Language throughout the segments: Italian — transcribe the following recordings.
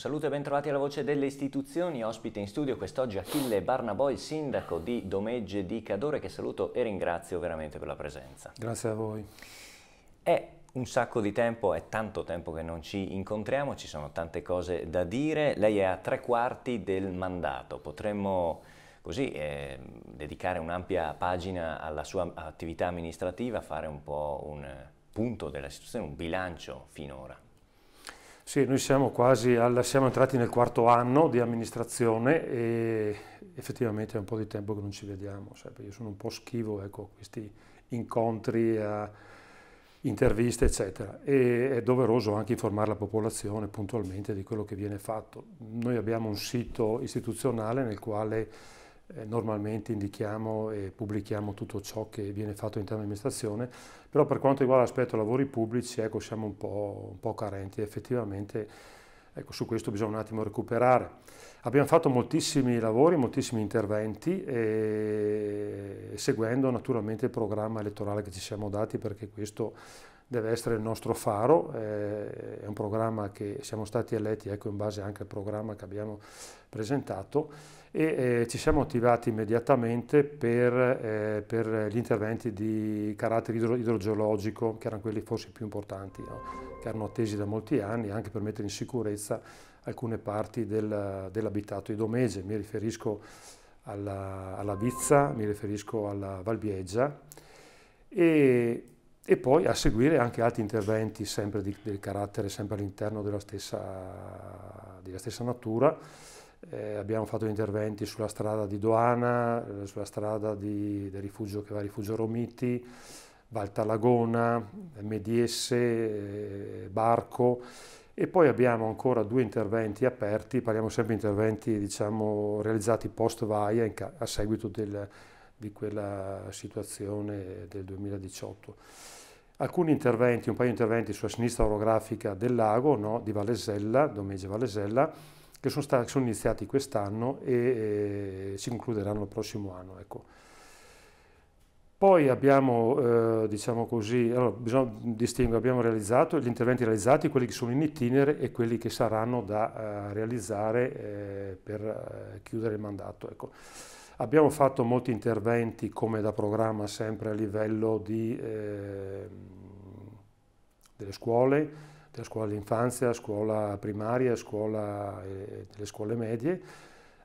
Un saluto e bentrovati alla Voce delle Istituzioni, ospite in studio quest'oggi Achille Barnabò, il sindaco di Domegge di Cadore, che saluto e ringrazio veramente per la presenza. Grazie a voi. È un sacco di tempo, è tanto tempo che non ci incontriamo, ci sono tante cose da dire, lei è a tre quarti del mandato, potremmo così eh, dedicare un'ampia pagina alla sua attività amministrativa, fare un po' un punto della situazione, un bilancio finora. Sì, noi siamo quasi, al, siamo entrati nel quarto anno di amministrazione e effettivamente è un po' di tempo che non ci vediamo, sai, io sono un po' schivo, ecco, questi incontri, a eh, interviste, eccetera. E è doveroso anche informare la popolazione puntualmente di quello che viene fatto. Noi abbiamo un sito istituzionale nel quale eh, normalmente indichiamo e pubblichiamo tutto ciò che viene fatto all'interno dell'amministrazione, però per quanto riguarda l'aspetto lavori pubblici ecco, siamo un po', un po carenti, effettivamente ecco, su questo bisogna un attimo recuperare. Abbiamo fatto moltissimi lavori, moltissimi interventi, e, seguendo naturalmente il programma elettorale che ci siamo dati perché questo deve essere il nostro faro, eh, è un programma che siamo stati eletti ecco, in base anche al programma che abbiamo presentato e eh, ci siamo attivati immediatamente per, eh, per, gli interventi di carattere idro idrogeologico, che erano quelli forse più importanti, no? che erano attesi da molti anni, anche per mettere in sicurezza alcune parti del, dell'abitato idomese. Mi riferisco alla, alla Vizza, mi riferisco alla Valbieggia e, e, poi a seguire anche altri interventi sempre di, del carattere sempre all'interno della, della stessa natura eh, abbiamo fatto interventi sulla strada di Doana, eh, sulla strada di, del rifugio che va a Rifugio Romiti, Valtalagona, Mediesse, eh, Barco e poi abbiamo ancora due interventi aperti, parliamo sempre di interventi diciamo, realizzati post vaia ca- a seguito del, di quella situazione del 2018. Alcuni interventi, un paio di interventi sulla sinistra orografica del lago, no, di Valesella, Domegge Valesella, che sono, stati, sono iniziati quest'anno e eh, si concluderanno il prossimo anno. Ecco. Poi abbiamo, eh, diciamo così, allora bisogna distinguere, abbiamo realizzato gli interventi realizzati, quelli che sono in itinere e quelli che saranno da eh, realizzare eh, per eh, chiudere il mandato. Ecco. Abbiamo fatto molti interventi come da programma sempre a livello di, ehm, delle scuole, la scuola dell'infanzia, scuola primaria, scuola, eh, scuole medie.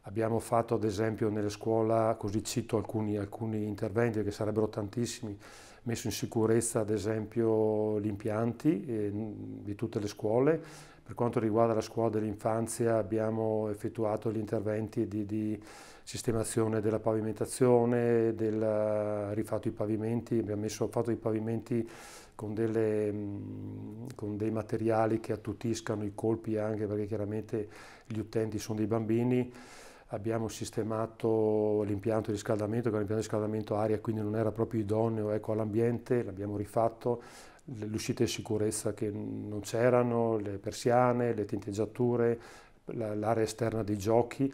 Abbiamo fatto ad esempio nelle scuole, così cito alcuni, alcuni interventi che sarebbero tantissimi, messo in sicurezza ad esempio gli impianti eh, di tutte le scuole, per quanto riguarda la scuola dell'infanzia abbiamo effettuato gli interventi di, di sistemazione della pavimentazione, del rifatto i pavimenti, abbiamo messo, fatto i pavimenti con, delle, con, dei materiali che attutiscano i colpi anche perché chiaramente gli utenti sono dei bambini. Abbiamo sistemato l'impianto di riscaldamento, che era un impianto di riscaldamento aria, quindi non era proprio idoneo ecco, all'ambiente, l'abbiamo rifatto le uscite di sicurezza che non c'erano, le persiane, le tinteggiature, l'area esterna dei giochi.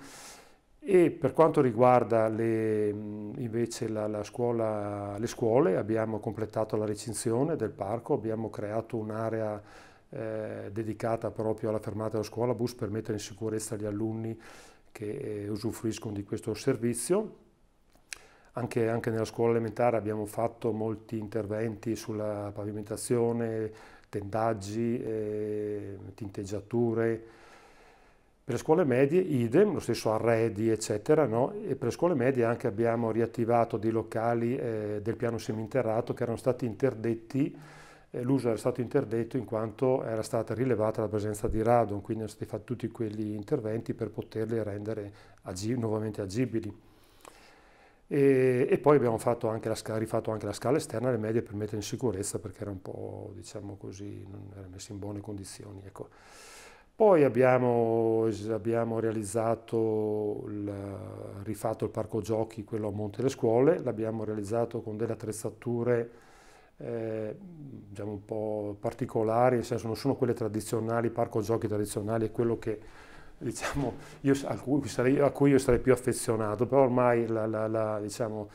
E per quanto riguarda le, invece la, la scuola, le scuole, abbiamo completato la recinzione del parco, abbiamo creato un'area eh, dedicata proprio alla fermata della scuola bus per mettere in sicurezza gli alunni che eh, usufruiscono di questo servizio anche, anche, nella scuola elementare abbiamo fatto molti interventi sulla pavimentazione, tendaggi, eh, tinteggiature. Per le scuole medie idem, lo stesso arredi eccetera, no? e per le scuole medie anche abbiamo riattivato dei locali eh, del piano seminterrato che erano stati interdetti, eh, l'uso era stato interdetto in quanto era stata rilevata la presenza di radon, quindi sono stati fatti tutti quegli interventi per poterli rendere agi nuovamente agibili. E, e, poi abbiamo anche scala, rifatto anche la scala esterna, le medie per mettere in sicurezza perché era un po', diciamo così, non era messa in buone condizioni. Ecco. Poi abbiamo, abbiamo realizzato, il, rifatto il parco giochi, quello a Monte le Scuole, l'abbiamo realizzato con delle attrezzature eh, diciamo un po' particolari, nel senso non sono quelle tradizionali, parco giochi tradizionali, è quello che diciamo, io, a, cui sarei, a, cui io sarei più affezionato, però ormai la, la, la, diciamo,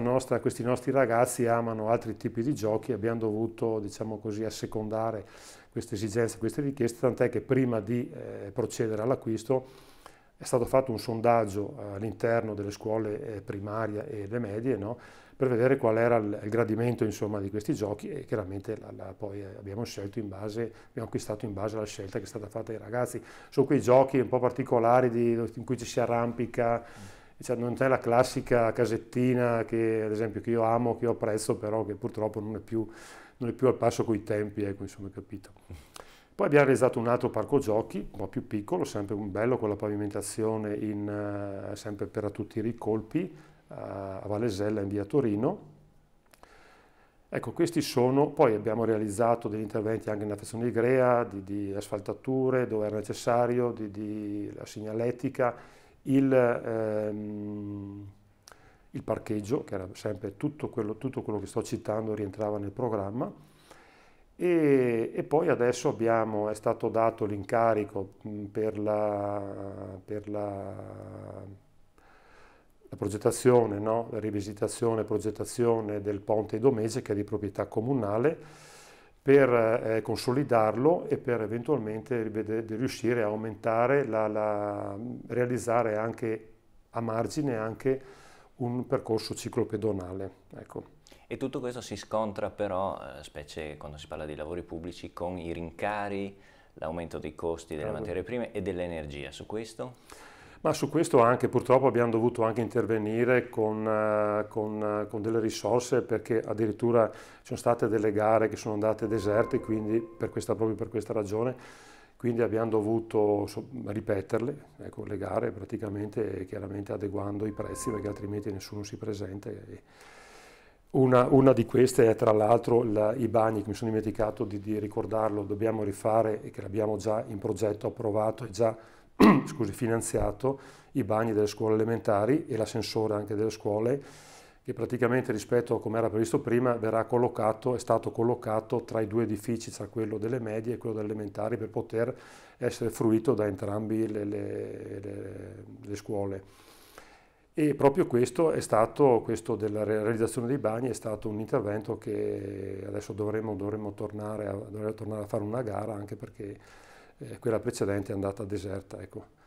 nostra, questi nostri ragazzi amano altri tipi di giochi e abbiamo dovuto diciamo così, assecondare queste esigenze, queste richieste, tant'è che prima di eh, procedere all'acquisto è stato fatto un sondaggio eh, all'interno delle scuole eh, primarie e le medie, no? per vedere qual era il, il gradimento insomma, di questi giochi e chiaramente la, la, poi eh, abbiamo scelto in base, abbiamo acquistato in base alla scelta che è stata fatta dai ragazzi. Sono quei giochi un po' particolari di, in cui ci si arrampica, cioè non c'è la classica casettina che ad esempio che io amo, che io apprezzo, però che purtroppo non è più, non è più al passo coi tempi, ecco, insomma, capito. Poi abbiamo realizzato un altro parco giochi, un po' più piccolo, sempre bello, con la pavimentazione in, eh, sempre per a tutti i ricolpi, a Valesella in via Torino. Ecco, questi sono, poi abbiamo realizzato degli interventi anche nella frazione di Grea, di, di, asfaltature dove era necessario, di, di la segnaletica, il, ehm, il, parcheggio, che era sempre tutto quello, tutto quello, che sto citando rientrava nel programma. E, e poi adesso abbiamo, è stato dato l'incarico per la, per la la progettazione, no? la rivisitazione e progettazione del ponte Domese, che è di proprietà comunale per eh, consolidarlo e per eventualmente riuscire a aumentare, la, la, realizzare anche a margine anche un percorso ciclopedonale. Ecco. E tutto questo si scontra però, eh, specie quando si parla di lavori pubblici, con i rincari, l'aumento dei costi delle materie prime e dell'energia. Su questo? Ma su questo anche purtroppo abbiamo dovuto anche intervenire con, eh, con, eh, con, delle risorse perché addirittura ci sono state delle gare che sono andate deserte, quindi per questa, proprio per questa ragione, quindi abbiamo dovuto ripeterle, ecco, le gare praticamente chiaramente adeguando i prezzi perché altrimenti nessuno si presenta. Una, una, di queste è tra l'altro la, i bagni, che mi sono dimenticato di, di ricordarlo, dobbiamo rifare e che l'abbiamo già in progetto approvato e già scusi, finanziato i bagni delle scuole elementari e l'ascensore anche delle scuole che praticamente rispetto a come era previsto prima verrà collocato, è stato collocato tra i due edifici, tra quello delle medie e quello delle elementari per poter essere fruito da entrambe le, le, le, le, scuole. E proprio questo è stato, questo della realizzazione dei bagni è stato un intervento che adesso dovremmo, dovremo tornare, a, dovremo tornare a fare una gara anche perché eh, quella precedente è andata deserta. Ecco.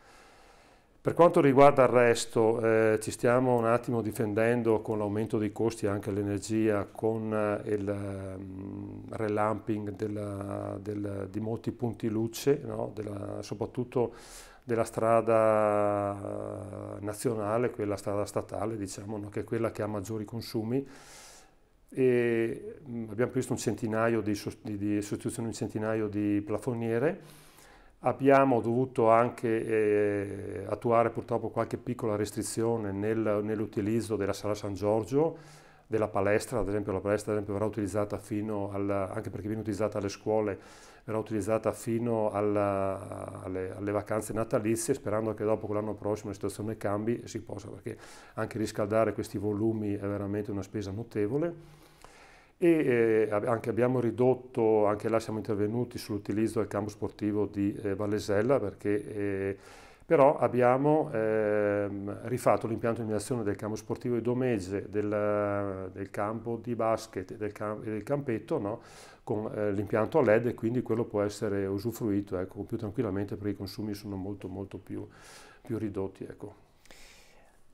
Per quanto riguarda il resto, eh, ci stiamo un attimo difendendo con l'aumento dei costi anche dell'energia, con eh, il um, relamping della, del, di molti punti luce, no? della, soprattutto della strada nazionale, quella strada statale, diciamo, no? che è quella che ha maggiori consumi. E, mm, abbiamo previsto un centinaio di, di, di sostituzione di un centinaio di plafoniere Abbiamo dovuto anche eh, attuare purtroppo qualche piccola restrizione nel, nell'utilizzo della Sala San Giorgio, della palestra, ad esempio la palestra esempio, verrà utilizzata fino al, anche perché viene utilizzata alle scuole, verrà utilizzata fino alla, alle, alle, vacanze natalizie, sperando che dopo l'anno prossimo la situazione cambi e si possa, perché anche riscaldare questi volumi è veramente una spesa notevole e eh, anche, abbiamo ridotto, anche là siamo intervenuti sull'utilizzo del campo sportivo di eh, Vallesella perché eh, però abbiamo ehm, rifatto l'impianto di immersione del campo sportivo di Domegge, del, del campo di basket e del, cam del, campetto no? con eh, l'impianto a LED e quindi quello può essere usufruito ecco, più tranquillamente perché i consumi sono molto molto più, più ridotti. Ecco.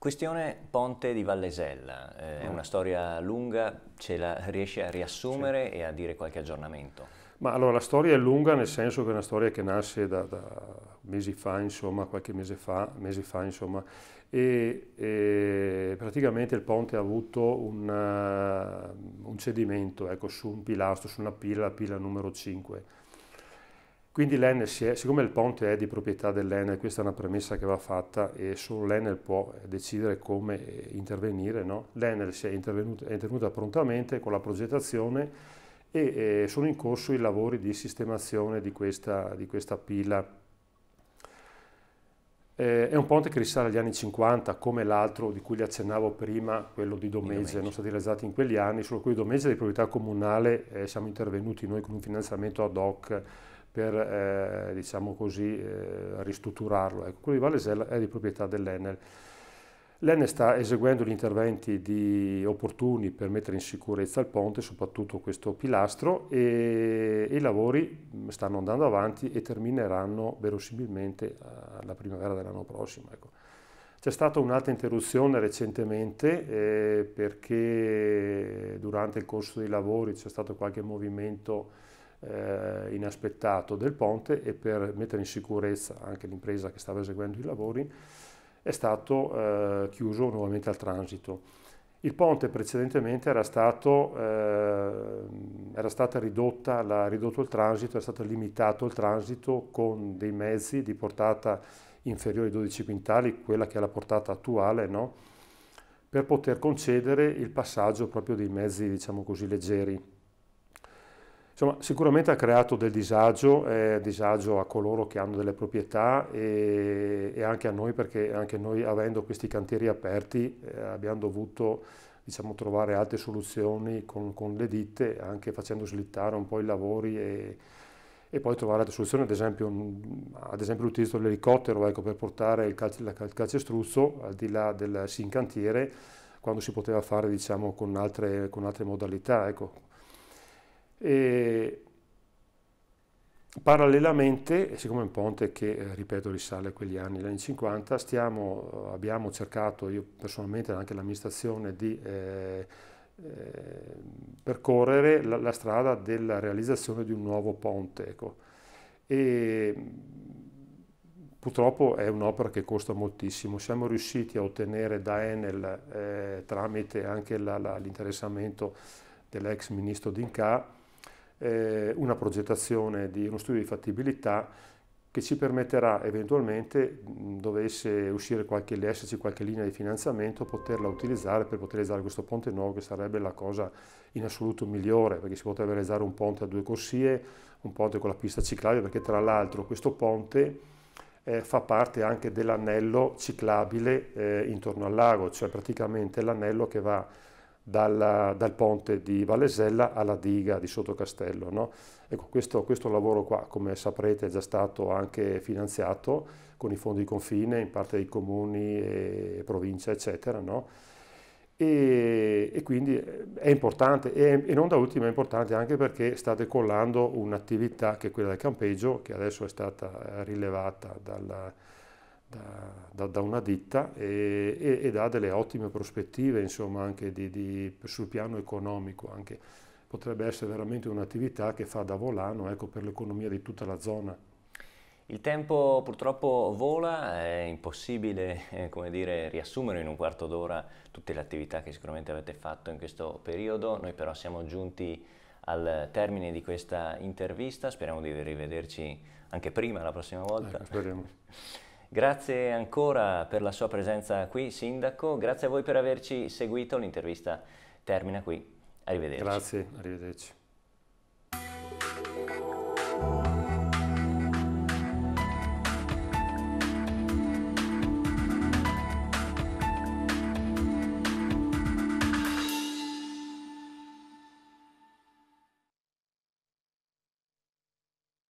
Questione Ponte di Vallesella, eh, mm. è una storia lunga, ce la riesci a riassumere sì. e a dire qualche aggiornamento? Ma allora la storia è lunga nel senso che è una storia che nasce da, da mesi fa, insomma, qualche mese fa, mesi fa, insomma, e, e praticamente il ponte ha avuto una, eh, un cedimento, ecco, su un pilastro, su una pila, la pila numero 5 quindi l'Enel, è, siccome il ponte è di proprietà dell'Enel, questa è una premessa che va fatta e solo l'Enel può decidere come eh, intervenire, no? l'Enel è, è, intervenuta prontamente con la progettazione e eh, sono in corso i lavori di sistemazione di questa, di questa pila. Eh, è un ponte che risale agli anni 50, come l'altro di cui vi accennavo prima, quello di Domege, Domege. non stati realizzati in quegli anni, solo quello di Domege di proprietà comunale eh, siamo intervenuti noi con un finanziamento ad hoc per eh, diciamo così, eh, ristrutturarlo. Ecco, quello di Valesella è di proprietà dell'Enel. L'Enel sta eseguendo gli interventi opportuni per mettere in sicurezza il ponte, soprattutto questo pilastro, e i lavori mm, stanno andando avanti e termineranno verosimilmente alla eh, primavera dell'anno prossimo. Ecco. C'è stata un'altra interruzione recentemente eh, perché durante il corso dei lavori c'è stato qualche movimento eh, inaspettato del ponte e per mettere in sicurezza anche l'impresa che stava eseguendo i lavori è stato eh, chiuso nuovamente al transito. Il ponte precedentemente era, stato, eh, era stata ridotta la, ridotto il transito, era stato limitato il transito con dei mezzi di portata inferiore ai 12 quintali, quella che è la portata attuale, no? per poter concedere il passaggio proprio dei mezzi diciamo così, leggeri. Insomma, sicuramente ha creato del disagio, eh, disagio a coloro che hanno delle proprietà e, e, anche a noi perché anche noi avendo questi cantieri aperti eh, abbiamo dovuto diciamo, trovare altre soluzioni con, con, le ditte, anche facendo slittare un po' i lavori e, e poi trovare altre soluzioni, ad esempio, ad esempio l'utilizzo dell'elicottero ecco, per portare il, calci, il calcestruzzo al di là del sin cantiere quando si poteva fare diciamo, con, altre, con altre modalità. Ecco e parallelamente, siccome è un ponte che, eh, ripeto, risale a quegli anni, gli anni 50, stiamo, eh, abbiamo cercato, io personalmente e anche l'amministrazione, di eh, eh, percorrere la, la, strada della realizzazione di un nuovo ponte. Ecco. E, mm, purtroppo è un'opera che costa moltissimo. Siamo riusciti a ottenere da Enel, eh, tramite anche l'interessamento dell'ex ministro D'Inca, eh, una progettazione di uno studio di fattibilità che ci permetterà eventualmente, dovesse uscire qualche, esserci qualche linea di finanziamento, poterla utilizzare per poter realizzare questo ponte nuovo, che sarebbe la cosa in assoluto migliore, perché si potrebbe realizzare un ponte a due corsie, un ponte con la pista ciclabile, perché tra l'altro questo ponte eh, fa parte anche dell'anello ciclabile eh, intorno al lago, cioè praticamente l'anello che va dal, dal, ponte di Vallesella alla diga di Sottocastello. No? Ecco, questo, questo, lavoro qua, come saprete, è già stato anche finanziato con i fondi di confine, in parte dei comuni e province, eccetera. No? E, e, quindi è importante e, e, non da ultimo è importante anche perché sta decollando un'attività che è quella del campeggio che adesso è stata rilevata dalla, da, da, una ditta e, e, ed ha delle ottime prospettive insomma, anche di, di, sul piano economico. Anche. Potrebbe essere veramente un'attività che fa da volano ecco, per l'economia di tutta la zona. Il tempo purtroppo vola, è impossibile eh, dire, riassumere in un quarto d'ora tutte le attività che sicuramente avete fatto in questo periodo, noi però siamo giunti al termine di questa intervista, speriamo di rivederci anche prima la prossima volta. Eh, speriamo. Grazie ancora per la sua presenza qui, Sindaco. Grazie a voi per averci seguito. L'intervista termina qui. Arrivederci. Grazie, arrivederci.